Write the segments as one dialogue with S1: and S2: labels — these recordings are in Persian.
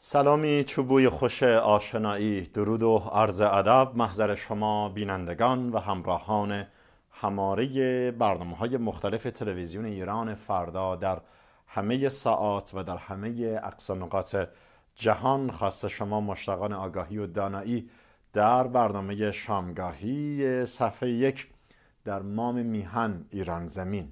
S1: سلامی چوبوی خوش آشنایی درود و عرض ادب محضر شما بینندگان و همراهان هماره برنامه های مختلف تلویزیون ایران فردا در همه ساعات و در همه اقصانقات جهان خواست شما مشتقان آگاهی و دانایی در برنامه شامگاهی صفحه یک در مام میهن ایران زمین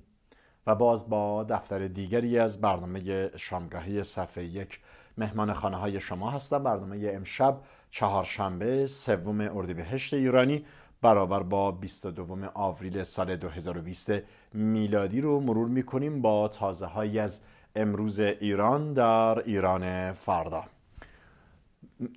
S1: و باز با دفتر دیگری از برنامه شامگاهی صفحه یک مهمان خانه های شما هستم برنامه امشب چهارشنبه سوم اردیبهشت ایرانی برابر با 22 آوریل سال 2020 میلادی رو مرور میکنیم با تازه های از امروز ایران در ایران فردا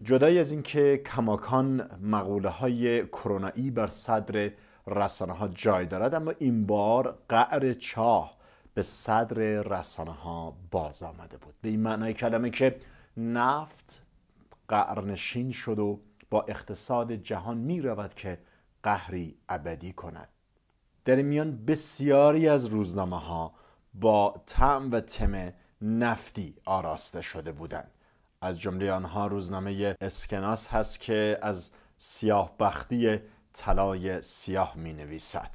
S1: جدای از اینکه کماکان مقوله های کرونایی بر صدر رسانه ها جای دارد اما این بار قعر چاه به صدر رسانه ها باز آمده بود به این معنای کلمه که نفت قعرنشین شد و با اقتصاد جهان می رود که قهری ابدی کند در میان بسیاری از روزنامه ها با طعم و تم نفتی آراسته شده بودند از جمله آنها روزنامه اسکناس هست که از سیاه بختی طلای سیاه می نویسد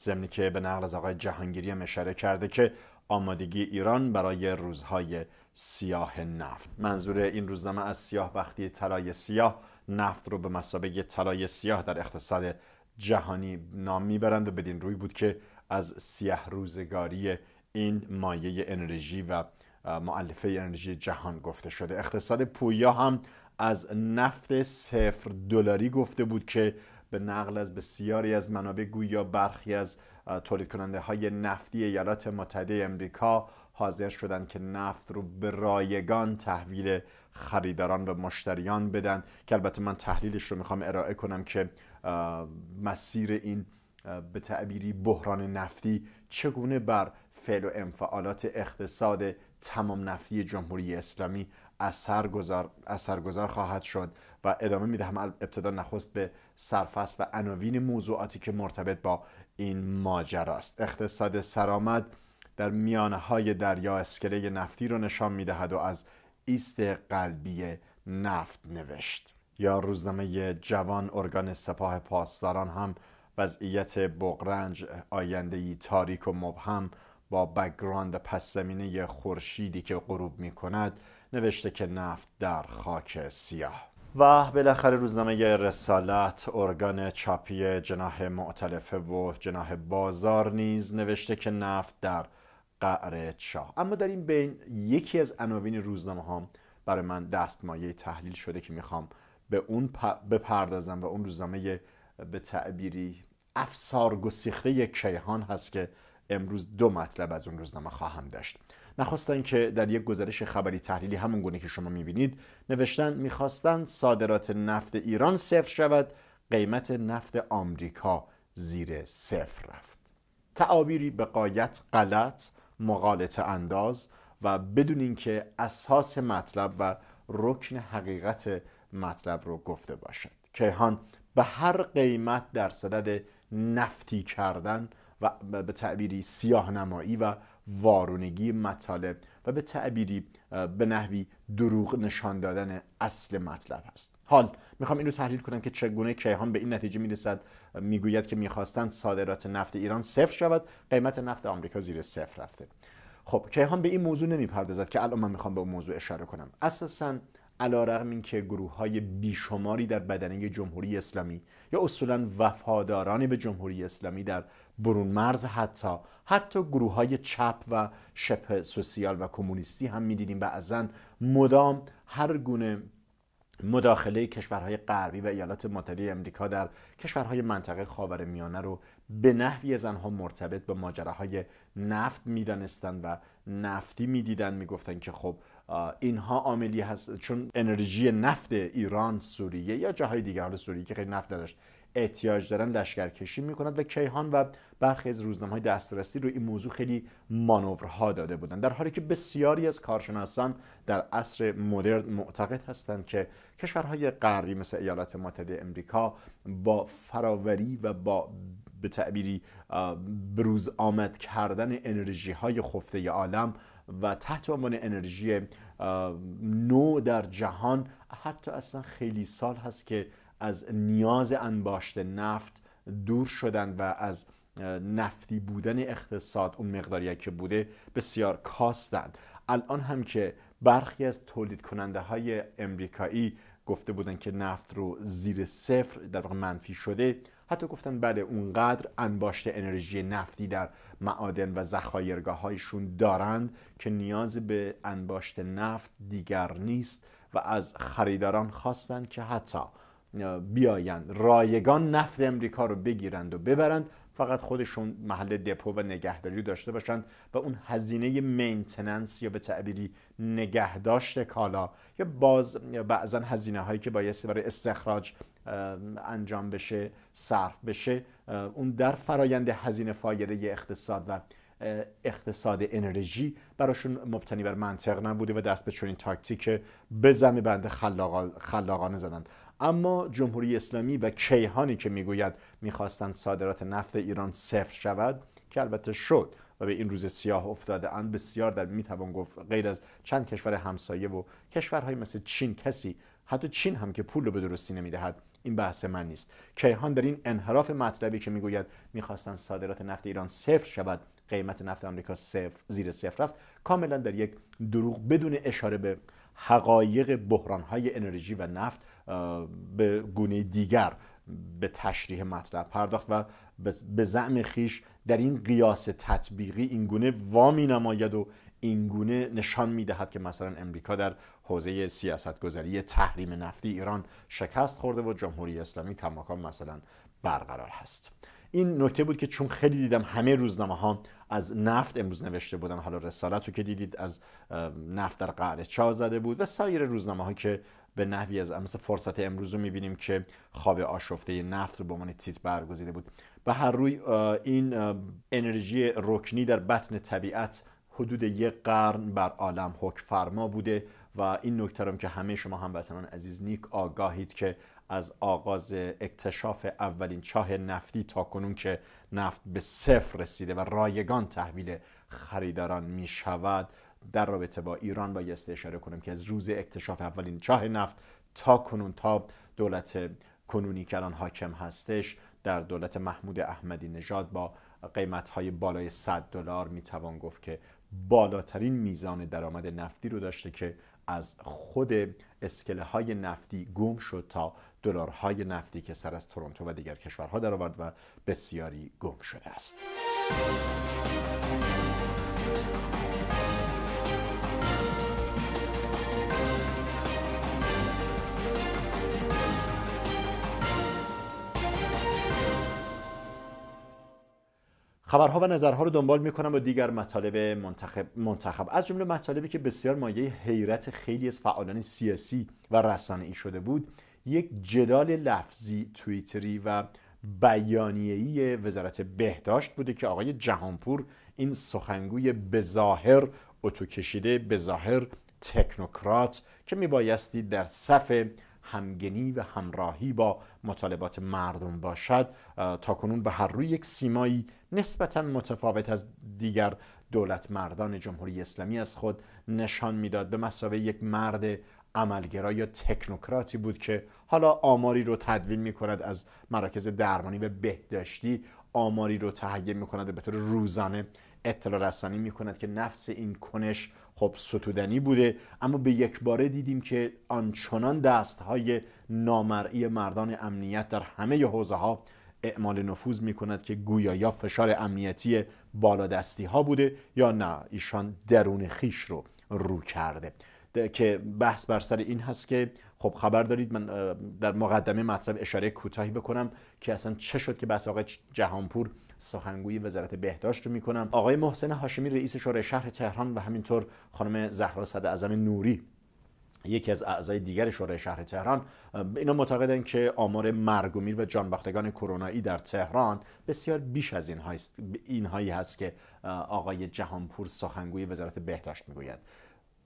S1: ضمنی که به نقل از آقای جهانگیری اشاره کرده که آمادگی ایران برای روزهای سیاه نفت منظور این روزنامه از سیاه بختی طلای سیاه نفت رو به مسابقه طلای سیاه در اقتصاد جهانی نام میبرند و بدین روی بود که از سیاه روزگاری این مایه انرژی و معلفه انرژی جهان گفته شده اقتصاد پویا هم از نفت صفر دلاری گفته بود که به نقل از بسیاری از منابع گویا برخی از تولید کننده های نفتی ایالات متحده امریکا حاضر شدند که نفت رو به رایگان تحویل خریداران و مشتریان بدن که البته من تحلیلش رو میخوام ارائه کنم که مسیر این به تعبیری بحران نفتی چگونه بر فعل و انفعالات اقتصاد تمام نفی جمهوری اسلامی اثرگذار اثر خواهد شد و ادامه میدهم ابتدا نخست به سرفست و عناوین موضوعاتی که مرتبط با این است اقتصاد سرآمد در میانه های دریا اسکله نفتی رو نشان میدهد و از ایست قلبی نفت نوشت یا روزنامه جوان ارگان سپاه پاسداران هم وضعیت بغرنج آیندهی تاریک و مبهم با بگراند پس زمینه خورشیدی که غروب می کند نوشته که نفت در خاک سیاه و بالاخره روزنامه رسالت ارگان چاپی جناه معتلفه و جناه بازار نیز نوشته که نفت در قعر چاه اما در این بین یکی از عناوین روزنامه ها برای من دستمایه تحلیل شده که میخوام به اون بپردازم و اون روزنامه به تعبیری افسار گسیخته کیهان هست که امروز دو مطلب از اون روزنامه خواهم داشت نخواستن که در یک گزارش خبری تحلیلی همون گونه که شما میبینید نوشتن میخواستند صادرات نفت ایران صفر شود قیمت نفت آمریکا زیر صفر رفت تعابیری به قایت غلط مقالط انداز و بدون اینکه اساس مطلب و رکن حقیقت مطلب رو گفته باشد کیهان به هر قیمت در صدد نفتی کردن و به تعبیری سیاه نمایی و وارونگی مطالب و به تعبیری به نحوی دروغ نشان دادن اصل مطلب هست حال میخوام اینو رو تحلیل کنم که چگونه کیهان به این نتیجه میرسد میگوید که میخواستند صادرات نفت ایران صفر شود قیمت نفت آمریکا زیر صفر رفته خب کیهان به این موضوع نمیپردازد که الان من میخوام به اون موضوع اشاره کنم اساسا علا رقم این که گروه های بیشماری در بدنه جمهوری اسلامی یا اصولا وفاداران به جمهوری اسلامی در برون مرز حتی حتی گروه های چپ و شبه سوسیال و کمونیستی هم میدیدیم بعضا مدام هر گونه مداخله کشورهای غربی و ایالات متحده امریکا در کشورهای منطقه خاور میانه رو به نحوی زنها مرتبط با ماجراهای نفت میدانستند و نفتی میدیدند میگفتند که خب اینها عاملی هست چون انرژی نفت ایران سوریه یا جاهای دیگر حال سوریه که خیلی نفت نداشت احتیاج دارن لشکرکشی میکنند و کیهان و برخی از روزنامه های دسترسی رو این موضوع خیلی مانورها داده بودند در حالی که بسیاری از کارشناسان در عصر مدرن معتقد هستند که کشورهای غربی مثل ایالات متحده امریکا با فراوری و با به تعبیری بروز آمد کردن انرژی های خفته عالم و تحت عنوان انرژی نو در جهان حتی اصلا خیلی سال هست که از نیاز انباشت نفت دور شدن و از نفتی بودن اقتصاد اون مقداری که بوده بسیار کاستند الان هم که برخی از تولید کننده های امریکایی گفته بودن که نفت رو زیر صفر در واقع منفی شده حتی گفتن بله اونقدر انباشت انرژی نفتی در معادن و زخایرگاه هایشون دارند که نیاز به انباشت نفت دیگر نیست و از خریداران خواستند که حتی بیایند رایگان نفت امریکا رو بگیرند و ببرند فقط خودشون محل دپو و نگهداری داشته باشند و اون هزینه مینتننس یا به تعبیری نگهداشت کالا یا باز بعضا هزینه هایی که بایستی برای استخراج انجام بشه صرف بشه اون در فرایند هزینه فایده اقتصاد و اقتصاد انرژی براشون مبتنی بر منطق نبوده و دست به چنین تاکتیک زمین بند خلاقانه زدند اما جمهوری اسلامی و کیهانی که میگوید میخواستند صادرات نفت ایران صفر شود که البته شد و به این روز سیاه افتاده اند بسیار در میتوان گفت غیر از چند کشور همسایه و کشورهای مثل چین کسی حتی چین هم که پول رو به درستی نمیدهد این بحث من نیست کیهان در این انحراف مطلبی که میگوید میخواستند صادرات نفت ایران صفر شود قیمت نفت آمریکا صفر زیر صفر رفت کاملا در یک دروغ بدون اشاره به حقایق های انرژی و نفت به گونه دیگر به تشریح مطلب پرداخت و به زعم خیش در این قیاس تطبیقی این گونه وامی نماید و این گونه نشان میدهد که مثلا امریکا در حوزه سیاستگذاری تحریم نفتی ایران شکست خورده و جمهوری اسلامی کماکان مثلا برقرار هست این نکته بود که چون خیلی دیدم همه روزنامه ها از نفت امروز نوشته بودن حالا رسالت رو که دیدید از نفت در قعر چا زده بود و سایر روزنامه که به نحوی از مثل فرصت امروز رو میبینیم که خواب آشفته نفت رو به عنوان تیت برگزیده بود به هر روی این انرژی رکنی در بطن طبیعت حدود یک قرن بر عالم حک فرما بوده و این نکته که همه شما هم بطنان عزیز نیک آگاهید که از آغاز اکتشاف اولین چاه نفتی تا کنون که نفت به صفر رسیده و رایگان تحویل خریداران می شود در رابطه با ایران بایستی اشاره کنم که از روز اکتشاف اولین چاه نفت تا کنون تا دولت کنونی که الان حاکم هستش در دولت محمود احمدی نژاد با قیمت های بالای 100 دلار میتوان گفت که بالاترین میزان درآمد نفتی رو داشته که از خود اسکله های نفتی گم شد تا دلارهای نفتی که سر از تورنتو و دیگر کشورها درآورد و بسیاری گم شده است خبرها و نظرها رو دنبال میکنم و دیگر مطالب منتخب, منتخب. از جمله مطالبی که بسیار مایه حیرت خیلی از فعالان سیاسی و رسانه ای شده بود یک جدال لفظی تویتری و بیانیه‌ای وزارت بهداشت بوده که آقای جهانپور این سخنگوی بظاهر اتوکشیده بظاهر تکنوکرات که میبایستی در صفحه همگنی و همراهی با مطالبات مردم باشد تا کنون به هر روی یک سیمایی نسبتا متفاوت از دیگر دولت مردان جمهوری اسلامی از خود نشان میداد به مساوی یک مرد عملگرا یا تکنوکراتی بود که حالا آماری رو تدوین می کند از مراکز درمانی و بهداشتی آماری رو تهیه می کند به طور روزانه اطلاع رسانی می کند که نفس این کنش خب ستودنی بوده اما به یک باره دیدیم که آنچنان دست های نامرئی مردان امنیت در همه حوزه ها اعمال نفوذ می کند که گویا یا فشار امنیتی بالادستی ها بوده یا نه ایشان درون خیش رو رو کرده که بحث بر سر این هست که خب خبر دارید من در مقدمه مطلب اشاره کوتاهی بکنم که اصلا چه شد که بس جهانپور سخنگوی وزارت بهداشت رو میکنم آقای محسن هاشمی رئیس شورای شهر تهران و همینطور خانم زهرا صدر نوری یکی از اعضای دیگر شورای شهر تهران اینا معتقدن که آمار مرگ و میر و جانباختگان کرونایی در تهران بسیار بیش از این این اینهایی هست که آقای جهانپور سخنگوی وزارت بهداشت میگوید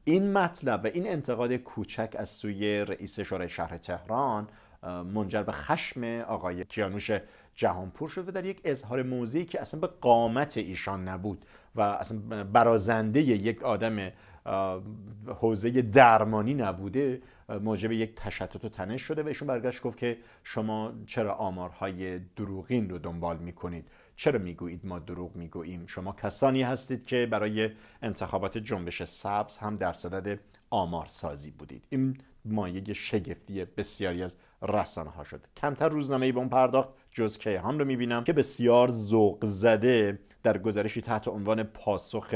S1: این مطلب و این انتقاد کوچک از سوی رئیس شورای شهر تهران منجر به خشم آقای کیانوش جهانپور شد و در یک اظهار موضعی که اصلا به قامت ایشان نبود و اصلا برازنده یک آدم حوزه درمانی نبوده موجب یک تشتت و تنش شده و ایشون برگشت گفت که شما چرا آمارهای دروغین رو دنبال میکنید چرا میگویید ما دروغ میگوییم شما کسانی هستید که برای انتخابات جنبش سبز هم در صدد آمارسازی بودید این مایه شگفتی بسیاری از رسانه ها شد کمتر روزنامه ای به اون پرداخت جز کیهان رو میبینم که بسیار ذوق زده در گزارشی تحت عنوان پاسخ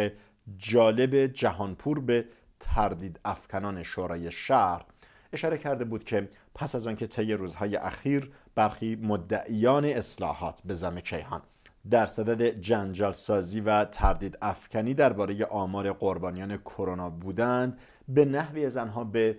S1: جالب جهانپور به تردید افکنان شورای شهر اشاره کرده بود که پس از آنکه طی روزهای اخیر برخی مدعیان اصلاحات به زم کیهان در صدد جنجال سازی و تردید افکنی درباره آمار قربانیان کرونا بودند به نحوی از آنها به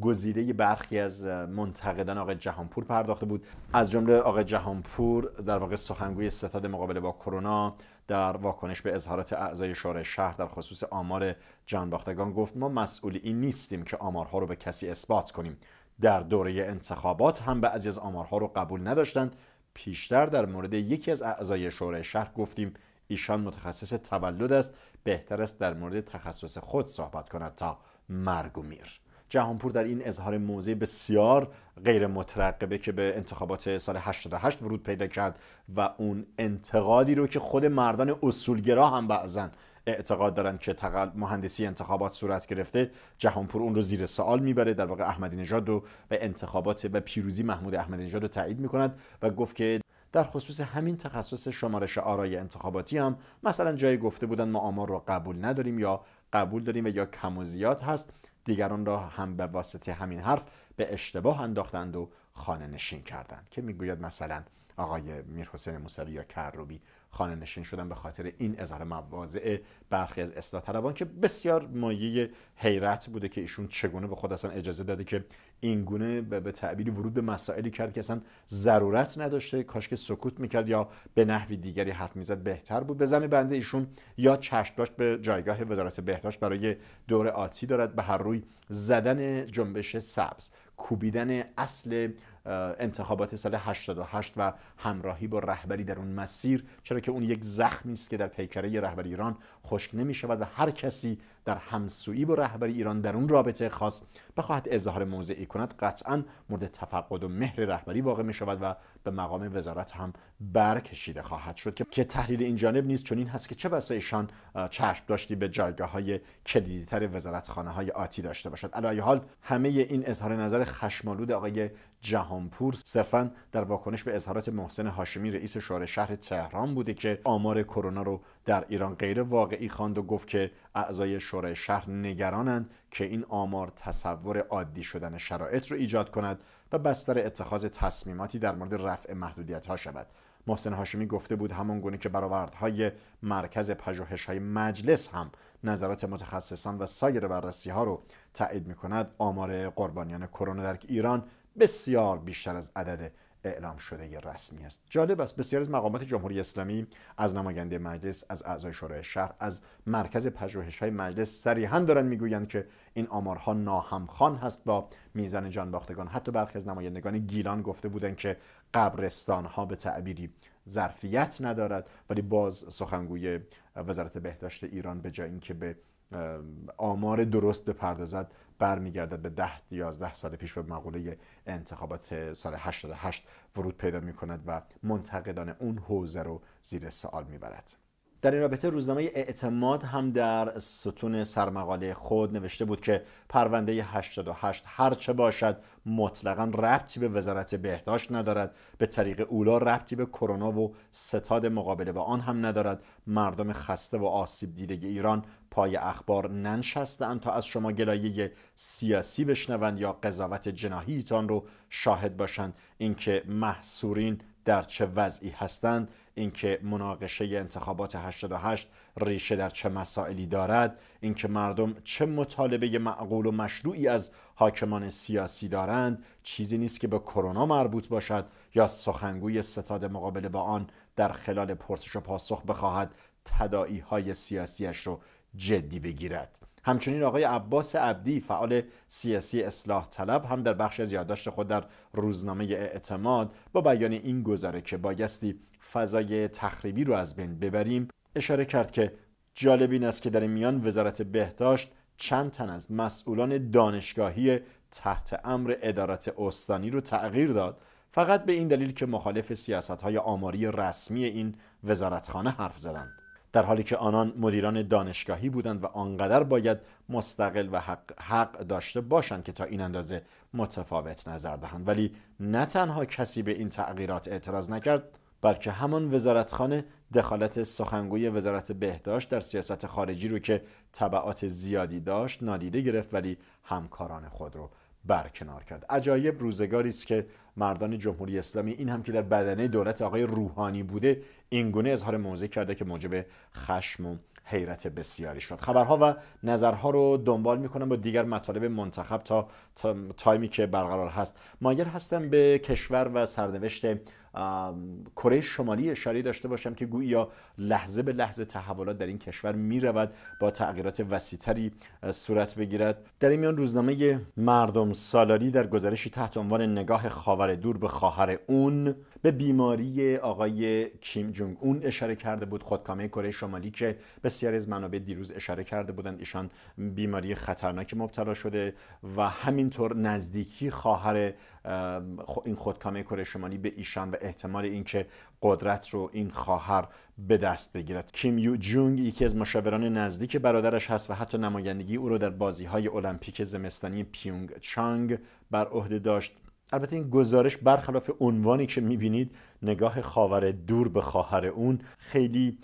S1: گزیده برخی از منتقدان آقای جهانپور پرداخته بود از جمله آقای جهانپور در واقع سخنگوی ستاد مقابله با کرونا در واکنش به اظهارات اعضای شورای شهر در خصوص آمار جانباختگان گفت ما مسئول این نیستیم که آمارها رو به کسی اثبات کنیم در دوره انتخابات هم بعضی از آمارها رو قبول نداشتند پیشتر در مورد یکی از اعضای شورای شهر گفتیم ایشان متخصص تولد است بهتر است در مورد تخصص خود صحبت کند تا مرگ و میر جهانپور در این اظهار موضع بسیار غیر مترقبه که به انتخابات سال 88 ورود پیدا کرد و اون انتقادی رو که خود مردان اصولگرا هم بعضن اعتقاد دارند که مهندسی انتخابات صورت گرفته جهانپور اون رو زیر سوال میبره در واقع احمدی نژاد و به انتخابات و پیروزی محمود احمدی نژاد رو تایید میکند و گفت که در خصوص همین تخصص شمارش آرای انتخاباتی هم مثلا جایی گفته بودن ما آمار رو قبول نداریم یا قبول داریم و یا کم و زیاد هست دیگران را هم به واسطه همین حرف به اشتباه انداختند و خانه نشین کردند که میگوید مثلا آقای میرحسین موسوی یا کروبی خانه نشین شدن به خاطر این اظهار مواضع برخی از اصلاح طلبان که بسیار مایه حیرت بوده که ایشون چگونه به خود اصلا اجازه داده که این گونه به تعبیری ورود به مسائلی کرد که اصلا ضرورت نداشته کاش که سکوت میکرد یا به نحوی دیگری حرف میزد بهتر بود به زمین بنده ایشون یا چشم داشت به جایگاه وزارت بهداشت برای دور آتی دارد به هر روی زدن جنبش سبز کوبیدن اصل انتخابات سال 88 و همراهی با رهبری در اون مسیر چرا که اون یک زخمی است که در پیکره رهبری ایران خشک نمی شود و هر کسی در همسویی با رهبری ایران در اون رابطه خاص بخواهد اظهار موضعی کند قطعا مورد تفقد و مهر رهبری واقع می شود و به مقام وزارت هم برکشیده خواهد شد که تحلیل این جانب نیست چون این هست که چه بسا ایشان چشم داشتی به جایگاه های کلیدیتر خانه های آتی داشته باشد علی حال همه این اظهار نظر خشمالود آقای جهانپور صرفا در واکنش به اظهارات محسن هاشمی رئیس شورای شهر تهران بوده که آمار کرونا رو در ایران غیر واقعی خواند و گفت که اعضای شورای شهر نگرانند که این آمار تصور عادی شدن شرایط رو ایجاد کند و بستر اتخاذ تصمیماتی در مورد رفع محدودیت ها شود محسن هاشمی گفته بود همان گونه که برآوردهای مرکز پژوهش های مجلس هم نظرات متخصصان و سایر بررسی ها رو تایید می کند آمار قربانیان کرونا در ایران بسیار بیشتر از عدد اعلام شده رسمی است جالب است بسیاری از مقامات جمهوری اسلامی از نماینده مجلس از اعضای شورای شهر از مرکز های مجلس صریحا دارن میگویند که این آمارها ناهمخوان هست با میزان جان باختگان حتی برخی از نمایندگان گیلان گفته بودند که قبرستان ها به تعبیری ظرفیت ندارد ولی باز سخنگوی وزارت بهداشت ایران به جای اینکه به آمار درست بپردازد برمیگردد به 10 11 سال پیش به مقوله انتخابات سال 88 ورود پیدا می کند و منتقدان اون حوزه رو زیر سوال میبرد در این رابطه روزنامه اعتماد هم در ستون سرمقاله خود نوشته بود که پرونده 88 هرچه باشد مطلقا ربطی به وزارت بهداشت ندارد به طریق اولا ربطی به کرونا و ستاد مقابله با آن هم ندارد مردم خسته و آسیب دیده ایران پای اخبار ننشستم تا از شما گلایه سیاسی بشنوند یا قضاوت جناهیتان رو شاهد باشند اینکه محصورین در چه وضعی هستند اینکه مناقشه انتخابات 88 ریشه در چه مسائلی دارد اینکه مردم چه مطالبه معقول و مشروعی از حاکمان سیاسی دارند چیزی نیست که به کرونا مربوط باشد یا سخنگوی ستاد مقابله با آن در خلال پرسش و پاسخ بخواهد تدائی های سیاسیش رو جدی بگیرد همچنین آقای عباس عبدی فعال سیاسی اصلاح طلب هم در بخش از یادداشت خود در روزنامه اعتماد با بیان این گذره که بایستی فضای تخریبی رو از بین ببریم اشاره کرد که جالب این است که در میان وزارت بهداشت چند تن از مسئولان دانشگاهی تحت امر ادارات استانی رو تغییر داد فقط به این دلیل که مخالف سیاست های آماری رسمی این وزارتخانه حرف زدند در حالی که آنان مدیران دانشگاهی بودند و آنقدر باید مستقل و حق, حق داشته باشند که تا این اندازه متفاوت نظر دهند ولی نه تنها کسی به این تغییرات اعتراض نکرد بلکه همان وزارتخانه دخالت سخنگوی وزارت بهداشت در سیاست خارجی رو که طبعات زیادی داشت نادیده گرفت ولی همکاران خود رو برکنار کرد عجایب روزگاری است که مردان جمهوری اسلامی این هم که در بدنه دولت آقای روحانی بوده اینگونه اظهار موضع کرده که موجب خشم و حیرت بسیاری شد خبرها و نظرها رو دنبال میکنم با دیگر مطالب منتخب تا تایمی که برقرار هست مایل هستم به کشور و سرنوشت کره شمالی اشاره داشته باشم که گویا لحظه به لحظه تحولات در این کشور می رود با تغییرات وسیعتری صورت بگیرد در این میان روزنامه مردم سالاری در گزارشی تحت عنوان نگاه خاور دور به خواهر اون به بیماری آقای کیم جونگ اون اشاره کرده بود خودکامه کره شمالی که بسیاری از منابع دیروز اشاره کرده بودند ایشان بیماری خطرناکی مبتلا شده و همینطور نزدیکی خواهر این خودکامه کره شمالی به ایشان و احتمال اینکه قدرت رو این خواهر به دست بگیرد کیم یو جونگ یکی از مشاوران نزدیک برادرش هست و حتی نمایندگی او رو در بازی های المپیک زمستانی پیونگ چانگ بر عهده داشت البته این گزارش برخلاف عنوانی که میبینید نگاه خاور دور به خواهر اون خیلی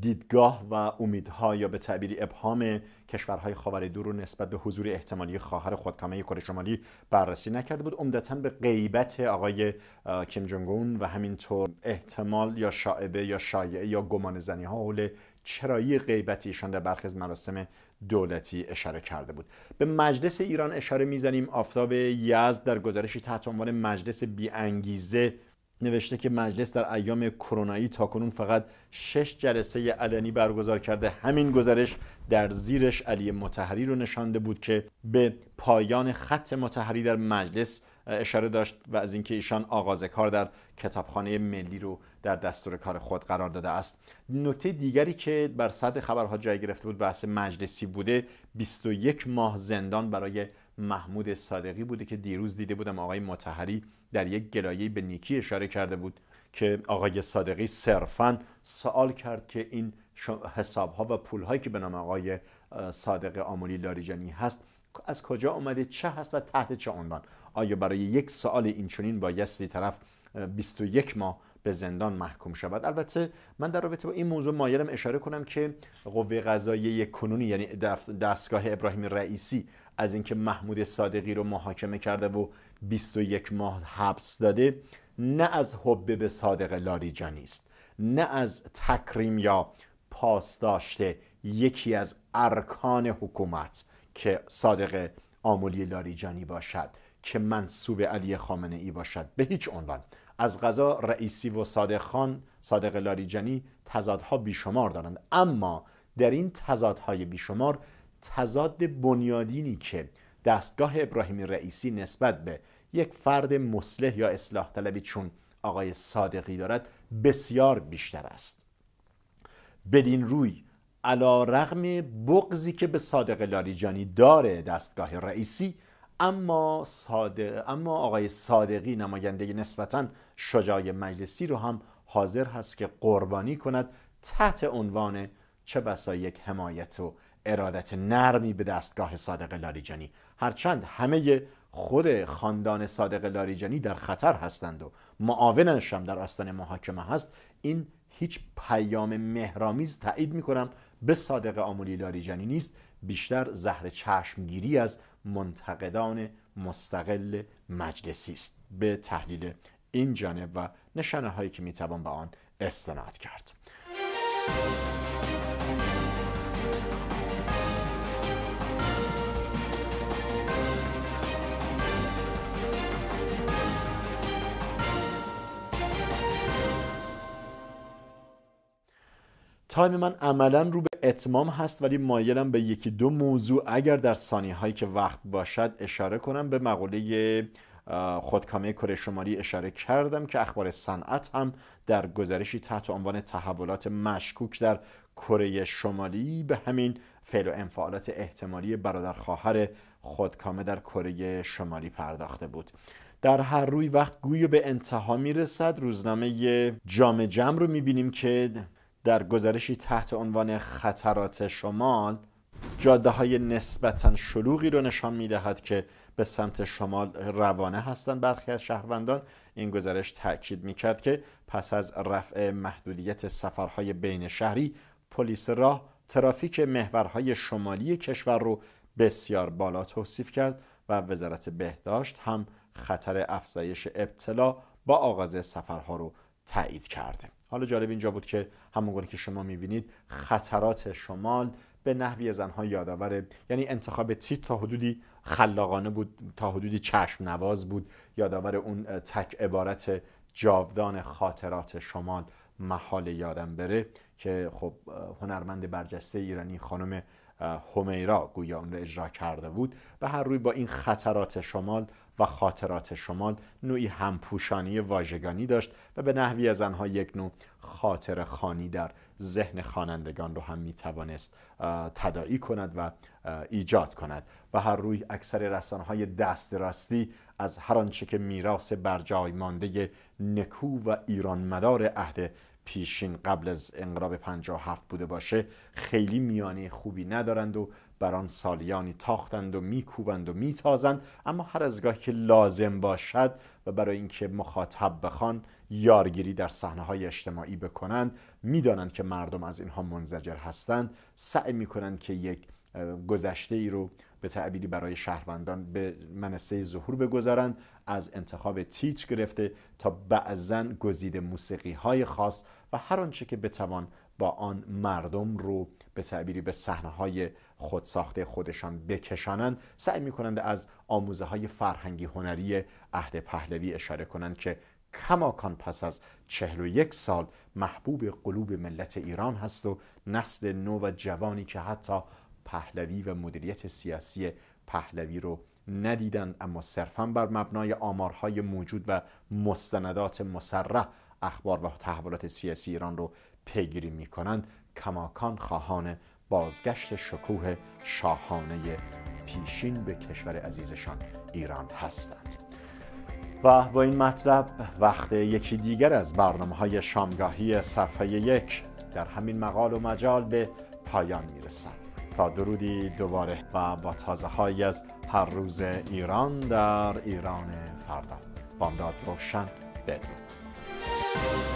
S1: دیدگاه و امیدها یا به تعبیری ابهام کشورهای خاور دور رو نسبت به حضور احتمالی خواهر خودکامه کره شمالی بررسی نکرده بود عمدتا به غیبت آقای کیم اون و همینطور احتمال یا شاعبه یا شایعه یا گمان زنی ها حول چرایی غیبت ایشان در برخی از مراسم دولتی اشاره کرده بود به مجلس ایران اشاره میزنیم آفتاب یزد در گزارشی تحت عنوان مجلس انگیزه نوشته که مجلس در ایام کرونایی تاکنون فقط شش جلسه علنی برگزار کرده همین گزارش در زیرش علی متحری رو نشانده بود که به پایان خط متحری در مجلس اشاره داشت و از اینکه ایشان آغاز کار در کتابخانه ملی رو در دستور کار خود قرار داده است نکته دیگری که بر صد خبرها جای گرفته بود بحث مجلسی بوده 21 ماه زندان برای محمود صادقی بوده که دیروز دیده بودم آقای متحری در یک گلایه به نیکی اشاره کرده بود که آقای صادقی صرفا سوال کرد که این حساب ها و پول هایی که به نام آقای صادق آمولی لاریجانی هست از کجا آمده چه هست و تحت چه عنوان آیا برای یک سوال اینچنین بایستی طرف 21 ماه به زندان محکوم شود البته من در رابطه با این موضوع مایلم اشاره کنم که قوه قضاییه کنونی یعنی دستگاه ابراهیم رئیسی از اینکه محمود صادقی رو محاکمه کرده و 21 ماه حبس داده نه از حب به صادق لاریجانی است نه از تکریم یا پاس داشته یکی از ارکان حکومت که صادق آمولی لاریجانی باشد که منصوب علی خامنه ای باشد به هیچ عنوان از غذا رئیسی و صادق خان صادق لاریجانی تضادها بیشمار دارند اما در این تضادهای بیشمار تضاد بنیادینی که دستگاه ابراهیم رئیسی نسبت به یک فرد مسلح یا اصلاح طلبی چون آقای صادقی دارد بسیار بیشتر است بدین روی علا رغم بغزی که به صادق لاریجانی داره دستگاه رئیسی اما, صادق، اما آقای صادقی نماینده نسبتا شجاع مجلسی رو هم حاضر هست که قربانی کند تحت عنوان چه بسا یک حمایت و ارادت نرمی به دستگاه صادق لاریجانی هرچند همه خود خاندان صادق لاریجانی در خطر هستند و معاونش هم در آستان محاکمه هست این هیچ پیام مهرامیز تایید میکنم به صادق آمولی لاریجانی نیست بیشتر زهر چشمگیری از منتقدان مستقل مجلسی است به تحلیل این جانب و نشانه هایی که میتوان به آن استناد کرد تایم من عملا رو اتمام هست ولی مایلم به یکی دو موضوع اگر در ثانیه هایی که وقت باشد اشاره کنم به مقوله خودکامه کره شمالی اشاره کردم که اخبار صنعت هم در گزارشی تحت عنوان تحولات مشکوک در کره شمالی به همین فعل و انفعالات احتمالی برادر خواهر خودکامه در کره شمالی پرداخته بود در هر روی وقت گویو به انتها میرسد روزنامه جام جم رو میبینیم که در گزارشی تحت عنوان خطرات شمال جاده های نسبتا شلوغی رو نشان می دهد که به سمت شمال روانه هستند برخی از شهروندان این گزارش تاکید می کرد که پس از رفع محدودیت سفرهای بین شهری پلیس راه ترافیک محورهای شمالی کشور رو بسیار بالا توصیف کرد و وزارت بهداشت هم خطر افزایش ابتلا با آغاز سفرها رو تایید کرده حالا جالب اینجا بود که همونگونه که شما میبینید خطرات شمال به نحوی زنها یادآوره. یعنی انتخاب تیت تا حدودی خلاقانه بود تا حدودی چشم نواز بود یادآور اون تک عبارت جاودان خاطرات شمال محال یادم بره که خب هنرمند برجسته ایرانی خانم همیرا گویا اون را اجرا کرده بود به هر روی با این خطرات شمال و خاطرات شمال نوعی همپوشانی واژگانی داشت و به نحوی از آنها یک نوع خاطر خانی در ذهن خوانندگان رو هم میتوانست توانست کند و ایجاد کند و هر روی اکثر رسانهای دست راستی از هر آنچه که میراث جای مانده نکو و ایران مدار عهد پیشین قبل از انقلاب 57 بوده باشه خیلی میانه خوبی ندارند و بران سالیانی تاختند و میکوبند و میتازند اما هر از گاهی که لازم باشد و برای اینکه مخاطب بخوان یارگیری در صحنه های اجتماعی بکنند میدانند که مردم از اینها منزجر هستند سعی میکنند که یک گذشته ای رو به تعبیری برای شهروندان به منصه ظهور بگذارند از انتخاب تیچ گرفته تا بعضا گزیده موسیقی های خاص و هر آنچه که بتوان با آن مردم رو به تعبیری به صحنه های خود ساخته خودشان بکشانند سعی می کنند از آموزه های فرهنگی هنری عهد پهلوی اشاره کنند که کماکان پس از یک سال محبوب قلوب ملت ایران هست و نسل نو و جوانی که حتی پهلوی و مدیریت سیاسی پهلوی رو ندیدند اما صرفا بر مبنای آمارهای موجود و مستندات مسرح اخبار و تحولات سیاسی ایران رو پیگیری می کنند کماکان خواهان بازگشت شکوه شاهانه پیشین به کشور عزیزشان ایران هستند و با این مطلب وقت یکی دیگر از برنامه های شامگاهی صفحه یک در همین مقال و مجال به پایان رسند تا درودی دوباره و با تازه های از هر روز ایران در ایران فردا بامداد روشن بدرود Thank you.